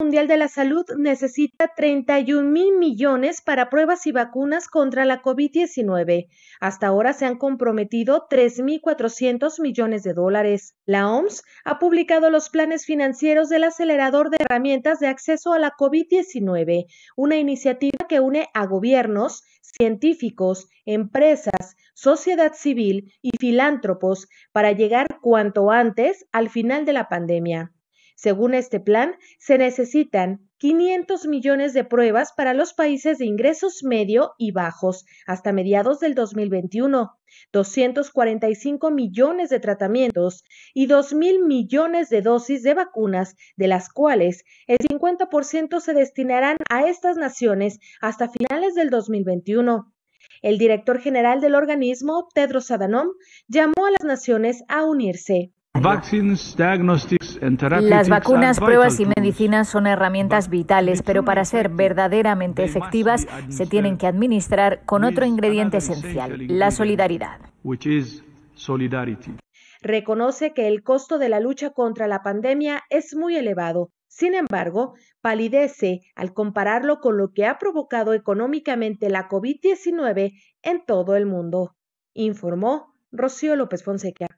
Mundial de la Salud necesita 31 mil millones para pruebas y vacunas contra la COVID-19. Hasta ahora se han comprometido 3.400 millones de dólares. La OMS ha publicado los planes financieros del acelerador de herramientas de acceso a la COVID-19, una iniciativa que une a gobiernos, científicos, empresas, sociedad civil y filántropos para llegar cuanto antes al final de la pandemia. Según este plan, se necesitan 500 millones de pruebas para los países de ingresos medio y bajos hasta mediados del 2021, 245 millones de tratamientos y 2 mil millones de dosis de vacunas, de las cuales el 50% se destinarán a estas naciones hasta finales del 2021. El director general del organismo, Tedros Adhanom, llamó a las naciones a unirse. Las vacunas, pruebas y medicinas son herramientas vitales, pero para ser verdaderamente efectivas se tienen que administrar con otro ingrediente esencial, la solidaridad. Reconoce que el costo de la lucha contra la pandemia es muy elevado. Sin embargo, palidece al compararlo con lo que ha provocado económicamente la COVID-19 en todo el mundo, informó Rocío López Fonseca.